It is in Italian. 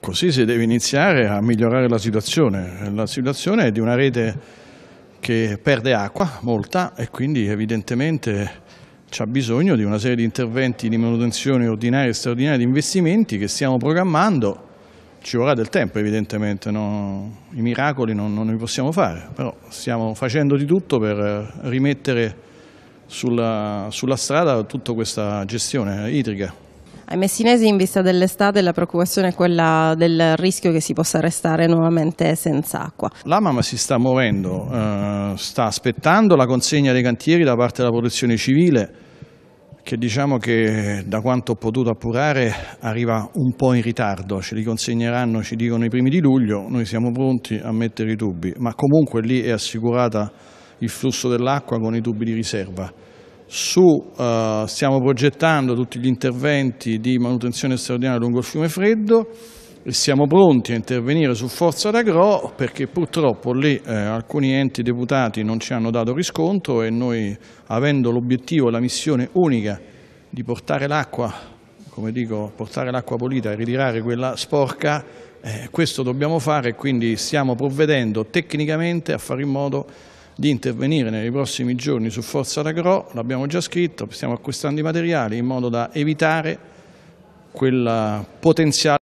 Così si deve iniziare a migliorare la situazione. La situazione è di una rete che perde acqua, molta, e quindi evidentemente c'è bisogno di una serie di interventi di manutenzione ordinaria e straordinaria di investimenti che stiamo programmando. Ci vorrà del tempo evidentemente, no? i miracoli non, non li possiamo fare, però stiamo facendo di tutto per rimettere sulla, sulla strada tutta questa gestione idrica. Ai messinesi in vista dell'estate la preoccupazione è quella del rischio che si possa restare nuovamente senza acqua. L'AMAM si sta muovendo, eh, sta aspettando la consegna dei cantieri da parte della protezione civile che diciamo che da quanto ho potuto appurare arriva un po' in ritardo, ce li consegneranno, ci dicono i primi di luglio, noi siamo pronti a mettere i tubi, ma comunque lì è assicurata il flusso dell'acqua con i tubi di riserva su, eh, stiamo progettando tutti gli interventi di manutenzione straordinaria lungo il fiume Freddo e siamo pronti a intervenire su Forza d'Agro perché purtroppo lì eh, alcuni enti deputati non ci hanno dato riscontro e noi avendo l'obiettivo e la missione unica di portare l'acqua, come dico, portare l'acqua pulita e ritirare quella sporca, eh, questo dobbiamo fare e quindi stiamo provvedendo tecnicamente a fare in modo di intervenire nei prossimi giorni su Forza d'Agro, l'abbiamo già scritto, stiamo acquistando i materiali in modo da evitare quella potenziale